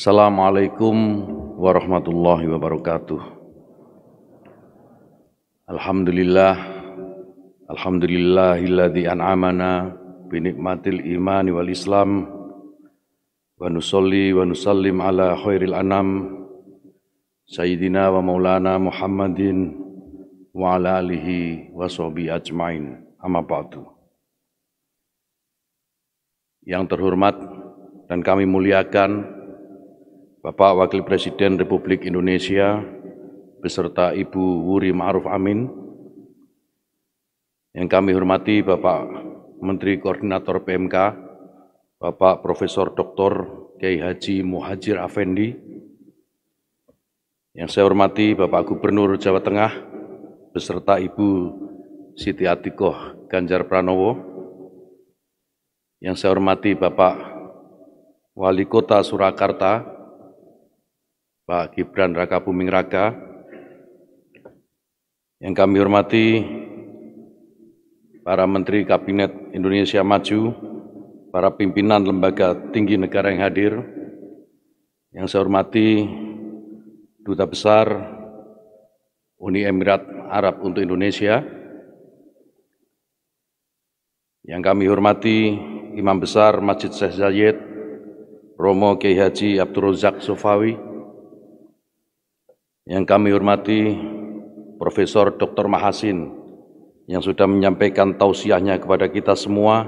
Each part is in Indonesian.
Assalamualaikum warahmatullahi wabarakatuh. Alhamdulillah Alhamdulillahilladzi an'amana binikmatil imani wal islam wa nusalli wa nusallim ala khairil anam sayyidina wa maulana Muhammadin wa ala alihi wa sahbihi ajmain amma ba'du Yang terhormat dan kami muliakan Bapak Wakil Presiden Republik Indonesia beserta Ibu Wuri Ma'ruf Amin, yang kami hormati Bapak Menteri Koordinator PMK, Bapak Profesor Dr. Kiai Haji Muhajir Afendi, yang saya hormati Bapak Gubernur Jawa Tengah beserta Ibu Siti Atikoh Ganjar Pranowo, yang saya hormati Bapak Wali Kota Surakarta, Pak Gibran Raka Buming Raka, yang kami hormati para Menteri Kabinet Indonesia Maju, para pimpinan lembaga tinggi negara yang hadir, yang saya hormati Duta Besar Uni Emirat Arab untuk Indonesia, yang kami hormati Imam Besar Masjid Syekh Zayed, Romo Kiai Haji Abdul Sofawi, yang kami hormati Profesor Dr. Mahasin yang sudah menyampaikan tausiahnya kepada kita semua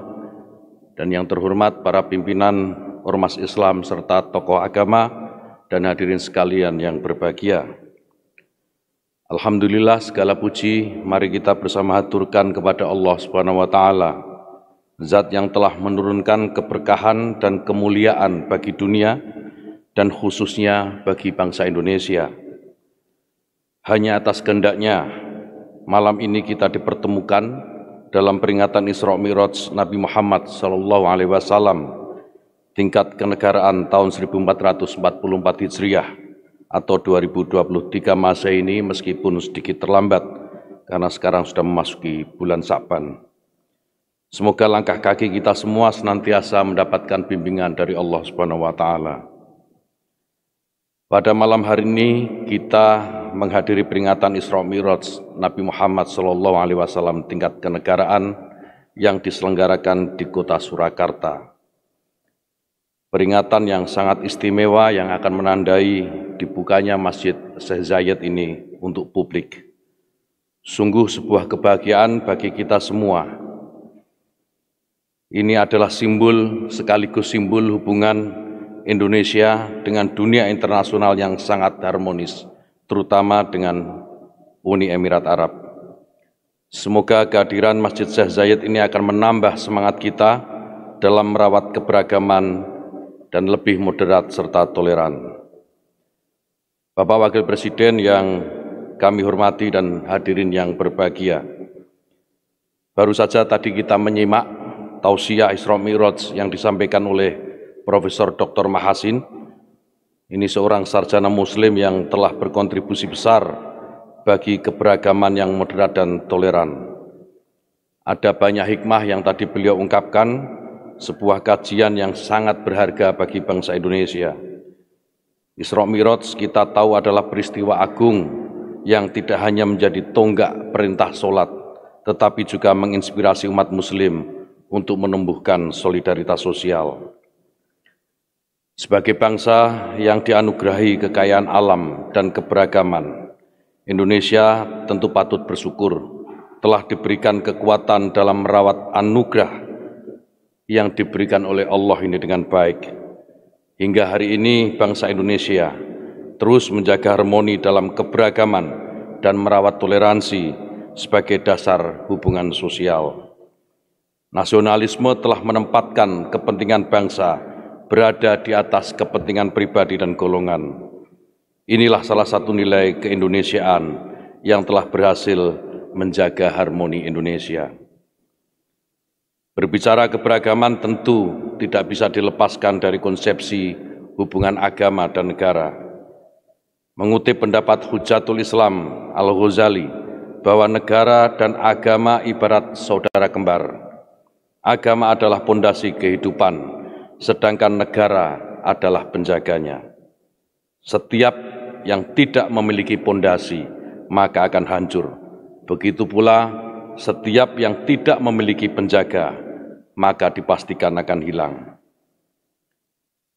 dan yang terhormat para pimpinan ormas Islam serta tokoh agama dan hadirin sekalian yang berbahagia. Alhamdulillah segala puji mari kita bersama haturkan kepada Allah Subhanahu wa taala. Zat yang telah menurunkan keberkahan dan kemuliaan bagi dunia dan khususnya bagi bangsa Indonesia hanya atas kehendaknya malam ini kita dipertemukan dalam peringatan Isra Mi'raj Nabi Muhammad sallallahu alaihi wasallam tingkat kenegaraan tahun 1444 Hijriah atau 2023 masa ini meskipun sedikit terlambat karena sekarang sudah memasuki bulan Saban. Semoga langkah kaki kita semua senantiasa mendapatkan bimbingan dari Allah Subhanahu wa taala. Pada malam hari ini kita menghadiri peringatan Isra Miraj Nabi Muhammad Shallallahu Alaihi Wasallam tingkat kenegaraan yang diselenggarakan di kota Surakarta. Peringatan yang sangat istimewa yang akan menandai dibukanya Masjid Syekh Zayed ini untuk publik. Sungguh sebuah kebahagiaan bagi kita semua. Ini adalah simbol sekaligus simbol hubungan Indonesia dengan dunia internasional yang sangat harmonis terutama dengan Uni Emirat Arab. Semoga kehadiran Masjid Syekh Zayed ini akan menambah semangat kita dalam merawat keberagaman dan lebih moderat serta toleran. Bapak Wakil Presiden yang kami hormati dan hadirin yang berbahagia. Baru saja tadi kita menyimak tausiah Isra Mi'raj yang disampaikan oleh Profesor Dr. Mahasin ini seorang sarjana muslim yang telah berkontribusi besar bagi keberagaman yang moderat dan toleran. Ada banyak hikmah yang tadi beliau ungkapkan, sebuah kajian yang sangat berharga bagi bangsa Indonesia. Isra Miraj kita tahu adalah peristiwa agung yang tidak hanya menjadi tonggak perintah sholat, tetapi juga menginspirasi umat muslim untuk menumbuhkan solidaritas sosial. Sebagai bangsa yang dianugerahi kekayaan alam dan keberagaman, Indonesia tentu patut bersyukur telah diberikan kekuatan dalam merawat anugerah yang diberikan oleh Allah ini dengan baik. Hingga hari ini bangsa Indonesia terus menjaga harmoni dalam keberagaman dan merawat toleransi sebagai dasar hubungan sosial. Nasionalisme telah menempatkan kepentingan bangsa berada di atas kepentingan pribadi dan golongan. Inilah salah satu nilai keindonesiaan yang telah berhasil menjaga harmoni Indonesia. Berbicara keberagaman tentu tidak bisa dilepaskan dari konsepsi hubungan agama dan negara. Mengutip pendapat Hujatul Islam Al-Ghazali bahwa negara dan agama ibarat saudara kembar. Agama adalah pondasi kehidupan sedangkan negara adalah penjaganya. Setiap yang tidak memiliki pondasi maka akan hancur. Begitu pula setiap yang tidak memiliki penjaga maka dipastikan akan hilang.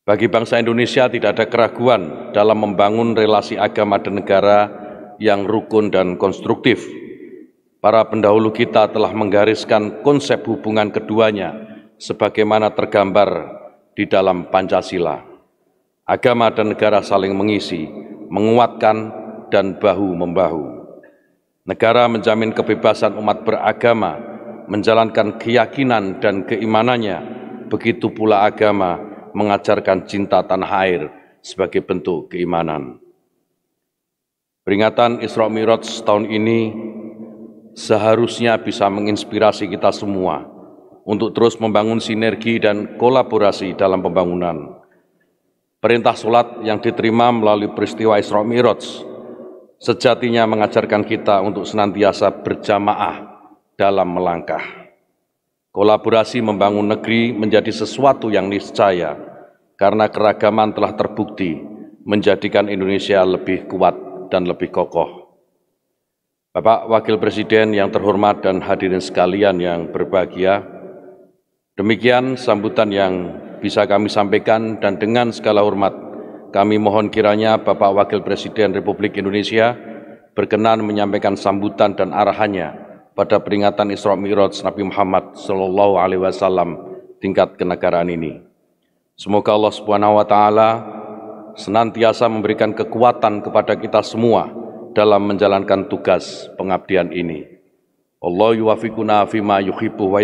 Bagi bangsa Indonesia tidak ada keraguan dalam membangun relasi agama dan negara yang rukun dan konstruktif. Para pendahulu kita telah menggariskan konsep hubungan keduanya sebagaimana tergambar di dalam Pancasila. Agama dan negara saling mengisi, menguatkan, dan bahu-membahu. Negara menjamin kebebasan umat beragama, menjalankan keyakinan dan keimanannya, begitu pula agama mengajarkan cinta tanah air sebagai bentuk keimanan. Peringatan Isra Mi'raj tahun ini seharusnya bisa menginspirasi kita semua – untuk terus membangun sinergi dan kolaborasi dalam pembangunan. Perintah sholat yang diterima melalui peristiwa Isra Mi'raj sejatinya mengajarkan kita untuk senantiasa berjamaah dalam melangkah. Kolaborasi membangun negeri menjadi sesuatu yang niscaya karena keragaman telah terbukti menjadikan Indonesia lebih kuat dan lebih kokoh. Bapak Wakil Presiden yang terhormat dan hadirin sekalian yang berbahagia, Demikian sambutan yang bisa kami sampaikan dan dengan segala hormat kami mohon kiranya Bapak Wakil Presiden Republik Indonesia berkenan menyampaikan sambutan dan arahannya pada peringatan Isra Mi'raj Nabi Muhammad Shallallahu alaihi wasallam tingkat kenegaraan ini. Semoga Allah Subhanahu wa taala senantiasa memberikan kekuatan kepada kita semua dalam menjalankan tugas pengabdian ini. Allah yuwafiquna fima yuhibbu wa